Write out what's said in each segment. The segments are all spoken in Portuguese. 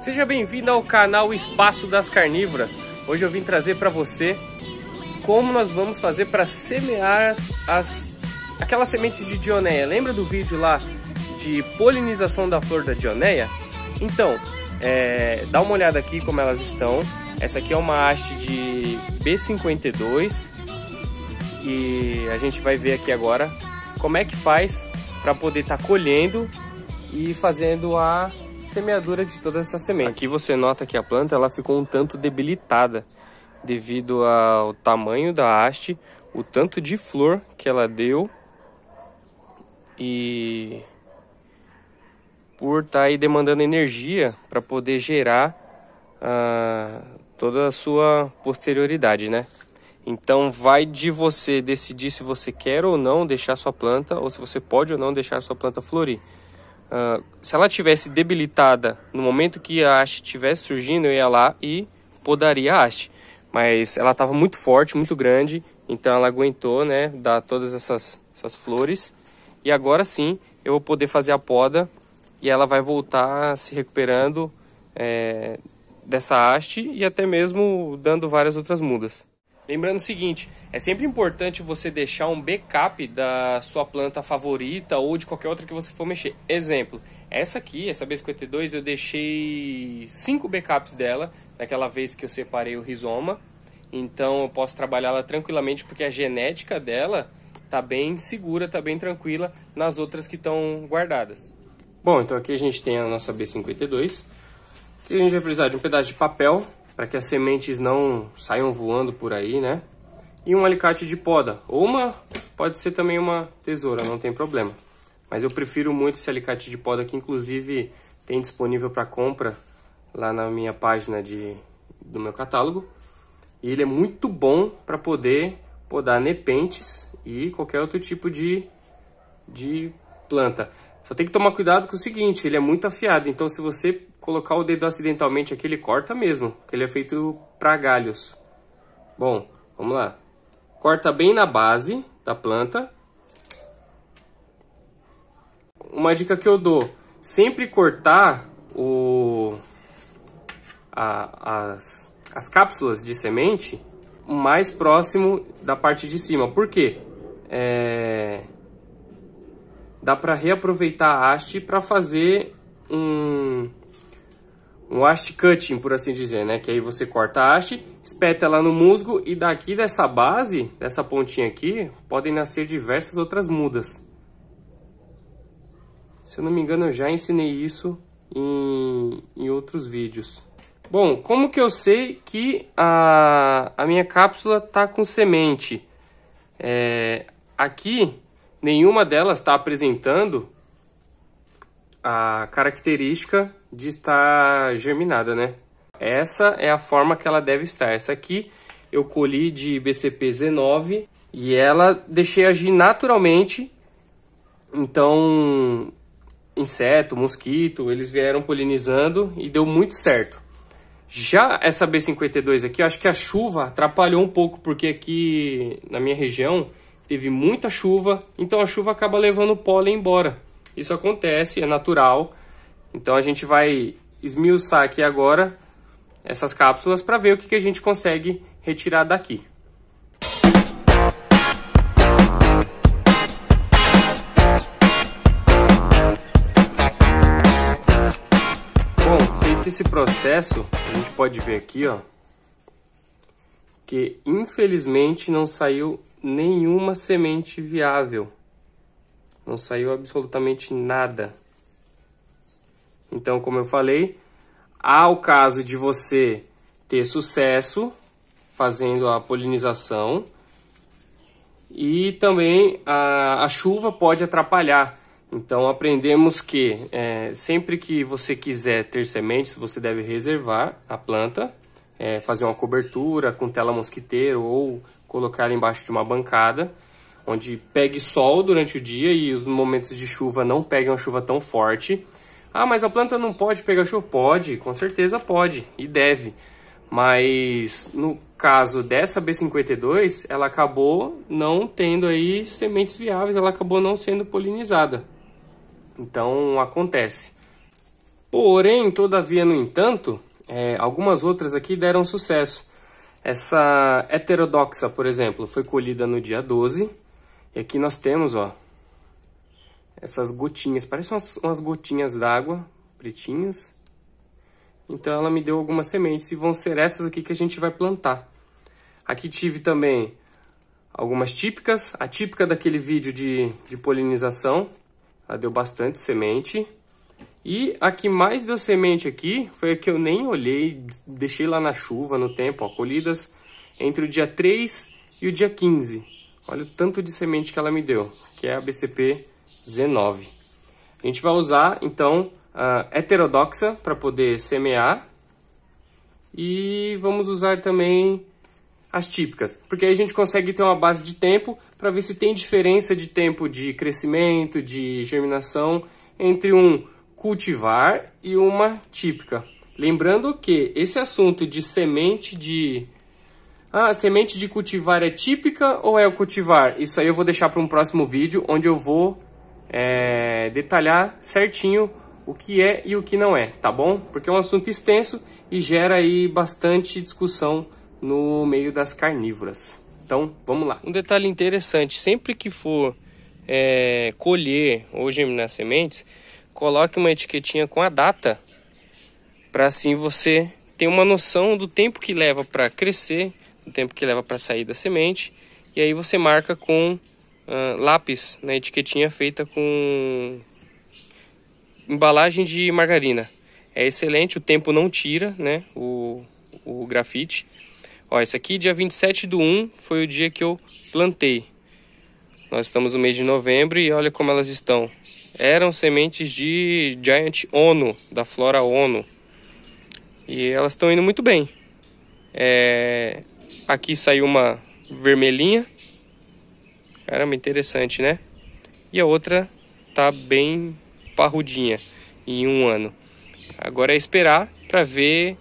Seja bem-vindo ao canal Espaço das Carnívoras. Hoje eu vim trazer para você como nós vamos fazer para semear as, as, aquelas sementes de dioneia. Lembra do vídeo lá de polinização da flor da dioneia? Então, é, dá uma olhada aqui como elas estão. Essa aqui é uma haste de B52 e a gente vai ver aqui agora como é que faz para poder estar tá colhendo e fazendo a semeadura de toda essa semente. Aqui você nota que a planta ela ficou um tanto debilitada devido ao tamanho da haste, o tanto de flor que ela deu e por estar tá aí demandando energia para poder gerar ah, toda a sua posterioridade, né? Então vai de você decidir se você quer ou não deixar sua planta ou se você pode ou não deixar sua planta florir. Ah, se ela tivesse debilitada no momento que a haste estivesse surgindo, eu ia lá e podaria a haste. Mas ela estava muito forte, muito grande, então ela aguentou, né, dar todas essas, essas flores. E agora sim, eu vou poder fazer a poda e ela vai voltar se recuperando é, dessa haste e até mesmo dando várias outras mudas. Lembrando o seguinte, é sempre importante você deixar um backup da sua planta favorita ou de qualquer outra que você for mexer. Exemplo, essa aqui, essa B52, eu deixei cinco backups dela, daquela vez que eu separei o rizoma. Então eu posso trabalhá-la tranquilamente porque a genética dela tá bem segura, tá bem tranquila nas outras que estão guardadas. Bom, então aqui a gente tem a nossa B52. Aqui a gente vai precisar de um pedaço de papel para que as sementes não saiam voando por aí, né? E um alicate de poda, ou uma, pode ser também uma tesoura, não tem problema. Mas eu prefiro muito esse alicate de poda que inclusive tem disponível para compra lá na minha página de, do meu catálogo. E ele é muito bom para poder podar nepentes e qualquer outro tipo de, de planta. Só tem que tomar cuidado com o seguinte, ele é muito afiado, então se você colocar o dedo acidentalmente aqui, ele corta mesmo, porque ele é feito para galhos. Bom, vamos lá. Corta bem na base da planta. Uma dica que eu dou, sempre cortar o, a, as, as cápsulas de semente mais próximo da parte de cima. Por quê? É, dá para reaproveitar a haste para fazer um, um haste cutting, por assim dizer, né? Que aí você corta a haste, espeta ela no musgo e daqui dessa base, dessa pontinha aqui, podem nascer diversas outras mudas. Se eu não me engano, eu já ensinei isso em, em outros vídeos. Bom, como que eu sei que a, a minha cápsula está com semente? É, aqui, nenhuma delas está apresentando a característica de estar germinada, né? Essa é a forma que ela deve estar. Essa aqui eu colhi de BCP-19 e ela deixei agir naturalmente. Então, inseto, mosquito, eles vieram polinizando e deu muito certo. Já essa B52 aqui, eu acho que a chuva atrapalhou um pouco, porque aqui na minha região teve muita chuva, então a chuva acaba levando o pólen embora. Isso acontece, é natural, então a gente vai esmiuçar aqui agora essas cápsulas para ver o que, que a gente consegue retirar daqui. Bom, feito esse processo, a gente pode ver aqui, ó, que infelizmente não saiu nenhuma semente viável. Não saiu absolutamente nada. Então, como eu falei, há o caso de você ter sucesso fazendo a polinização e também a, a chuva pode atrapalhar. Então, aprendemos que é, sempre que você quiser ter sementes, você deve reservar a planta, é, fazer uma cobertura com tela mosquiteiro ou colocar embaixo de uma bancada, onde pegue sol durante o dia e os momentos de chuva não peguem uma chuva tão forte. Ah, mas a planta não pode pegar chuva? Pode, com certeza pode e deve. Mas no caso dessa B52, ela acabou não tendo aí sementes viáveis, ela acabou não sendo polinizada. Então acontece. Porém, todavia, no entanto, é, algumas outras aqui deram sucesso. Essa heterodoxa, por exemplo, foi colhida no dia 12. E aqui nós temos, ó, essas gotinhas, parecem umas, umas gotinhas d'água pretinhas. Então ela me deu algumas sementes e vão ser essas aqui que a gente vai plantar. Aqui tive também algumas típicas, a típica daquele vídeo de, de polinização, ela deu bastante semente. E a que mais deu semente aqui foi a que eu nem olhei, deixei lá na chuva, no tempo, ó, colhidas entre o dia 3 e o dia 15. Olha o tanto de semente que ela me deu, que é a BCP 19. A gente vai usar, então, a heterodoxa para poder semear. E vamos usar também as típicas, porque aí a gente consegue ter uma base de tempo para ver se tem diferença de tempo de crescimento, de germinação entre um cultivar e uma típica. Lembrando que esse assunto de semente de ah, a semente de cultivar é típica ou é o cultivar? Isso aí eu vou deixar para um próximo vídeo onde eu vou é, detalhar certinho o que é e o que não é, tá bom? Porque é um assunto extenso e gera aí bastante discussão no meio das carnívoras. Então, vamos lá. Um detalhe interessante, sempre que for é, colher ou germinar sementes, coloque uma etiquetinha com a data, para assim você ter uma noção do tempo que leva para crescer, do tempo que leva para sair da semente, e aí você marca com ah, lápis na né, etiquetinha feita com embalagem de margarina. É excelente, o tempo não tira né, o, o grafite. Ó, esse aqui, dia 27 do 1, foi o dia que eu plantei. Nós estamos no mês de novembro e olha como elas estão. Eram sementes de Giant Ono, da Flora Ono. E elas estão indo muito bem. É... Aqui saiu uma vermelhinha, Caramba, interessante, né? E a outra tá bem parrudinha em um ano. Agora é esperar para ver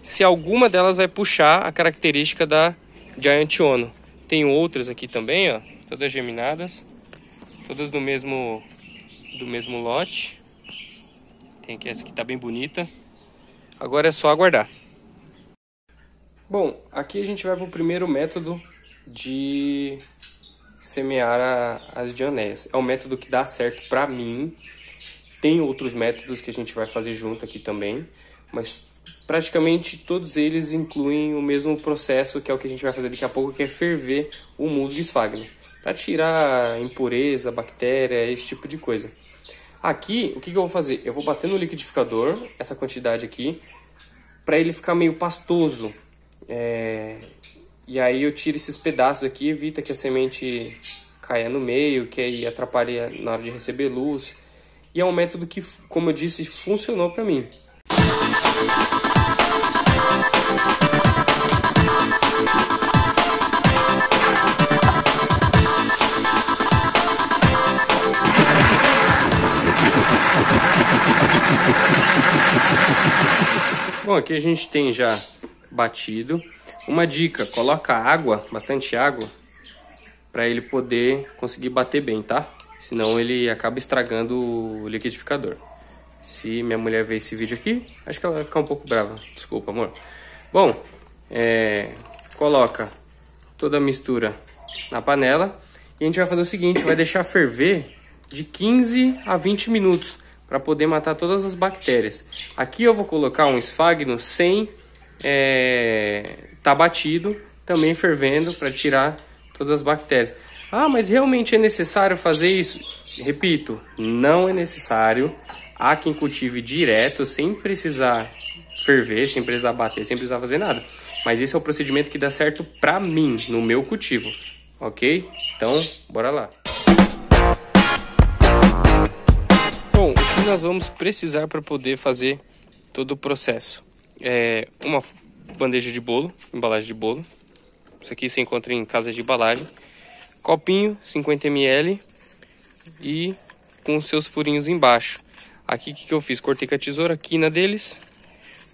se alguma delas vai puxar a característica da Giant Ono. Tem outras aqui também, ó, todas geminadas, todas do mesmo do mesmo lote. Tem aqui essa que tá bem bonita. Agora é só aguardar. Bom, aqui a gente vai para o primeiro método de semear a, as dianéias. É um método que dá certo para mim. Tem outros métodos que a gente vai fazer junto aqui também, mas praticamente todos eles incluem o mesmo processo que é o que a gente vai fazer daqui a pouco, que é ferver o musgo de esfagno, para tirar impureza, bactéria, esse tipo de coisa. Aqui, o que, que eu vou fazer? Eu vou bater no liquidificador essa quantidade aqui, para ele ficar meio pastoso. É, e aí eu tiro esses pedaços aqui, evita que a semente caia no meio, que aí atrapalhe na hora de receber luz. E é um método que, como eu disse, funcionou para mim. Bom, aqui a gente tem já batido uma dica, coloca água, bastante água, para ele poder conseguir bater bem, tá? Senão ele acaba estragando o liquidificador. Se minha mulher ver esse vídeo aqui, acho que ela vai ficar um pouco brava. Desculpa, amor. Bom, é, coloca toda a mistura na panela. E a gente vai fazer o seguinte, vai deixar ferver de 15 a 20 minutos para poder matar todas as bactérias. Aqui eu vou colocar um esfagno sem é, tá batido, também fervendo para tirar todas as bactérias. Ah, mas realmente é necessário fazer isso? Repito, não é necessário. Há quem cultive direto, sem precisar ferver, sem precisar bater, sem precisar fazer nada. Mas esse é o procedimento que dá certo para mim, no meu cultivo, ok? Então, bora lá. Bom, o que nós vamos precisar para poder fazer todo o processo? é, uma bandeja de bolo, embalagem de bolo. Isso aqui você encontra em casas de embalagem. Copinho, 50ml e com seus furinhos embaixo. Aqui o que, que eu fiz? Cortei com a tesoura a quina deles.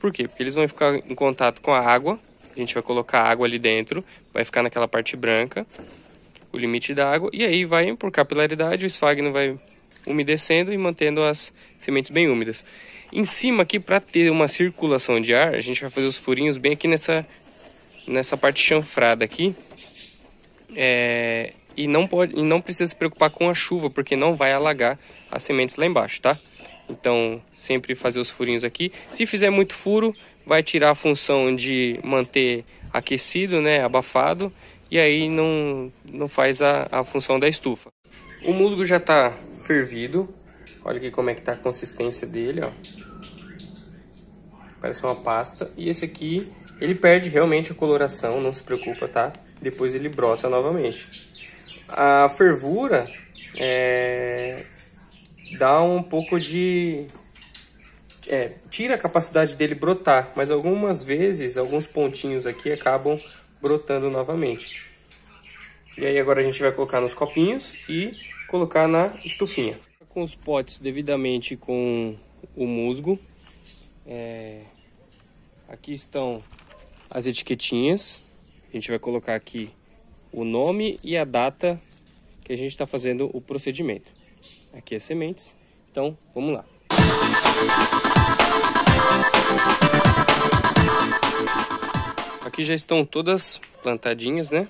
Por quê? Porque eles vão ficar em contato com a água. A gente vai colocar água ali dentro, vai ficar naquela parte branca, o limite da água. E aí vai, por capilaridade, o esfagno vai umedecendo e mantendo as sementes bem úmidas. Em cima aqui, para ter uma circulação de ar, a gente vai fazer os furinhos bem aqui nessa, nessa parte chanfrada aqui. É, e, não pode, e não precisa se preocupar com a chuva, porque não vai alagar as sementes lá embaixo, tá? Então, sempre fazer os furinhos aqui. Se fizer muito furo, vai tirar a função de manter aquecido, né, abafado, e aí não, não faz a, a função da estufa. O musgo já está fervido, Olha aqui como é que tá a consistência dele, ó. Parece uma pasta. E esse aqui, ele perde realmente a coloração, não se preocupa, tá? Depois ele brota novamente. A fervura é, dá um pouco de... É, tira a capacidade dele brotar, mas algumas vezes, alguns pontinhos aqui acabam brotando novamente. E aí agora a gente vai colocar nos copinhos e colocar na estufinha com os potes devidamente com o musgo. É... Aqui estão as etiquetinhas. A gente vai colocar aqui o nome e a data que a gente está fazendo o procedimento. Aqui é sementes. Então, vamos lá. Aqui já estão todas plantadinhas, né?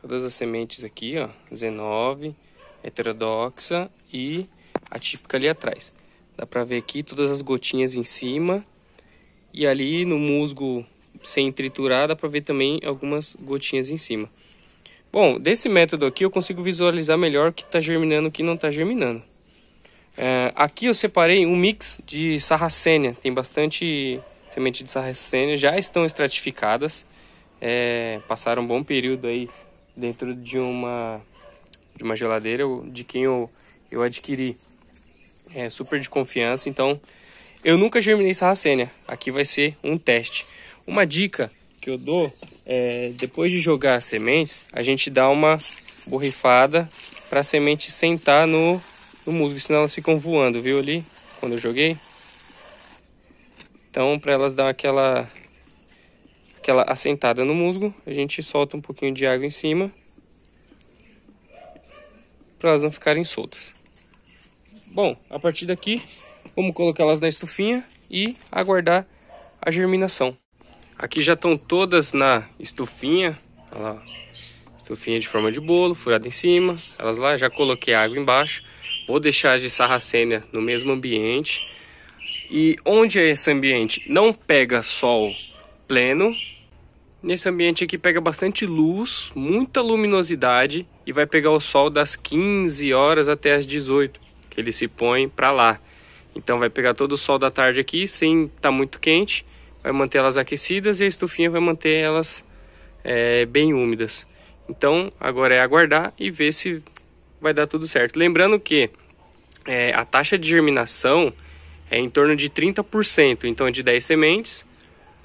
Todas as sementes aqui, ó. 19, heterodoxa e atípica ali atrás. Dá para ver aqui todas as gotinhas em cima e ali no musgo sem triturar dá para ver também algumas gotinhas em cima. Bom, desse método aqui eu consigo visualizar melhor o que está germinando e o que não está germinando. É, aqui eu separei um mix de sarracênia, tem bastante semente de sarracênia, já estão estratificadas, é, passaram um bom período aí dentro de uma de uma geladeira de quem eu, eu adquiri. É super de confiança, então eu nunca germinei sarracênia. Aqui vai ser um teste. Uma dica que eu dou é, depois de jogar as sementes, a gente dá uma borrifada para a semente sentar no, no musgo, senão elas ficam voando, viu ali quando eu joguei? Então, para elas dar aquela aquela assentada no musgo, a gente solta um pouquinho de água em cima para elas não ficarem soltas. Bom, a partir daqui, vamos colocar elas na estufinha e aguardar a germinação. Aqui já estão todas na estufinha, lá, estufinha de forma de bolo, furada em cima, elas lá, já coloquei água embaixo, vou deixar as de sarracênia no mesmo ambiente. E onde é esse ambiente? Não pega sol pleno, nesse ambiente aqui pega bastante luz, muita luminosidade e vai pegar o sol das 15 horas até as 18, que ele se põe para lá. Então vai pegar todo o sol da tarde aqui, sem estar tá muito quente, vai manter elas aquecidas e a estufinha vai manter elas é, bem úmidas. Então agora é aguardar e ver se vai dar tudo certo. Lembrando que é, a taxa de germinação é em torno de 30%, então de 10 sementes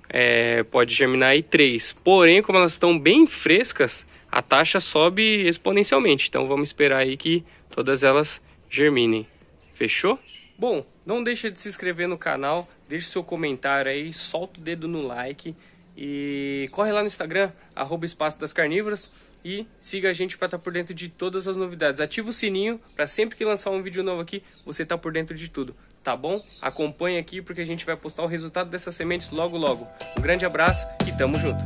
é, pode germinar aí três, Porém, como elas estão bem frescas, a taxa sobe exponencialmente. Então vamos esperar aí que todas elas germinem. Fechou? Bom, não deixa de se inscrever no canal, deixe seu comentário aí, solta o dedo no like e corre lá no Instagram, arroba Espaço das Carnívoras e siga a gente para estar tá por dentro de todas as novidades. Ativa o sininho para sempre que lançar um vídeo novo aqui, você tá por dentro de tudo tá bom? Acompanhe aqui porque a gente vai postar o resultado dessas sementes logo logo. Um grande abraço e tamo junto!